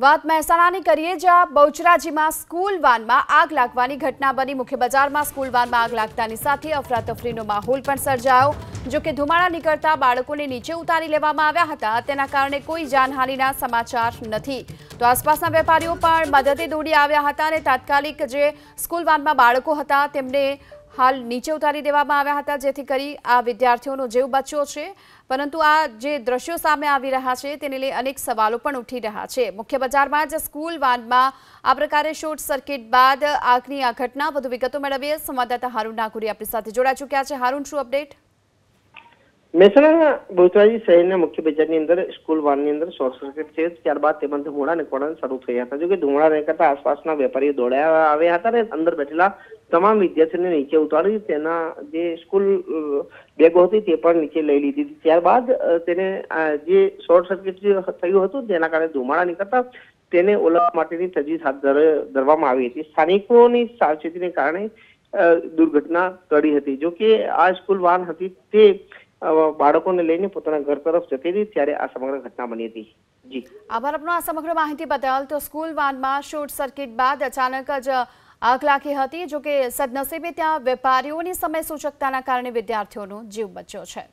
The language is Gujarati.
વાત મહેસાણાની કરીએ જ્યાં બહુચરાજીમાં સ્કૂલ વાનમાં આગ લાગવાની ઘટના બની મુખ્ય બજારમાં સ્કૂલ વાનમાં આગ લાગતાની સાથે અફરાતફરીનો માહોલ પણ સર્જાયો જોકે ધુમાડા નીકળતા બાળકોને નીચે ઉતારી લેવામાં આવ્યા હતા તેના કારણે કોઈ જાનહાનિના સમાચાર નથી તો આસપાસના વેપારીઓ પણ મદદે દોડી આવ્યા હતા અને તાત્કાલિક જે સ્કૂલ વાનમાં બાળકો હતા તેમને હાલ નીચે ઉતારી દેવામાં આવ્યા હતા જેથી કરી આ વિદ્યાર્થીઓનો જીવ બચ્યો છે પરંતુ આ જે દ્રશ્યો સામે આવી રહ્યા છે તેને લઈ અનેક સવાલો પણ ઉઠી રહ્યા છે મુખ્ય બજારમાં જ સ્કૂલ વાનમાં આ પ્રકારે શોર્ટ સર્કિટ બાદ આગની આ ઘટના વધુ વિગતો મેળવીએ સંવાદદાતા હારૂન નાગુરી આપણી સાથે જોડાઈ ચુક્યા છે હારૂન શું અપડેટ મહેસાણાના બહુચરાજી શહેરના મુખ્ય બજારની અંદર સ્કૂલ વાનની અંદર શોર્ટ સર્કિટ થયું ત્યારબાદ તેમાં ધુમાડા નીકળવાના શરૂ થયા હતા જોકે ધુમાડા નીકળતા આસપાસના વેપારીઓ દોડાયા આવ્યા હતા અને અંદર બેઠેલા તમામ વિદ્યાર્થીઓને નીચે ઉતારી તેના જે સ્કૂલ બેગો હતી તે પણ નીચે લઈ લીધી હતી ત્યારબાદ તેને જે શોર્ટ સર્કિટ થયું હતું તેના કારણે ધુમાડા નીકળતા તેને ઓલવા માટેની તજવીજ હાથ ધરવામાં આવી હતી સ્થાનિકોની સાવચેતીને કારણે દુર્ઘટના ટળી હતી જો કે આ સ્કૂલ વાન હતી તે બાળકોને લઈને પોતાના ઘર તરફ જતી હતી ત્યારે આ સમગ્ર ઘટના બની હતી જી આભાર આપનો આ સમગ્ર માહિતી બદલ તો સ્કૂલ વાનમાં શોર્ટ સર્કિટ બાદ અચાનક જ આગ લાગી હતી જોકે સદનસીબે ત્યાં વેપારીઓની સમય સૂચકતાના કારણે વિદ્યાર્થીઓનો જીવ બચ્યો છે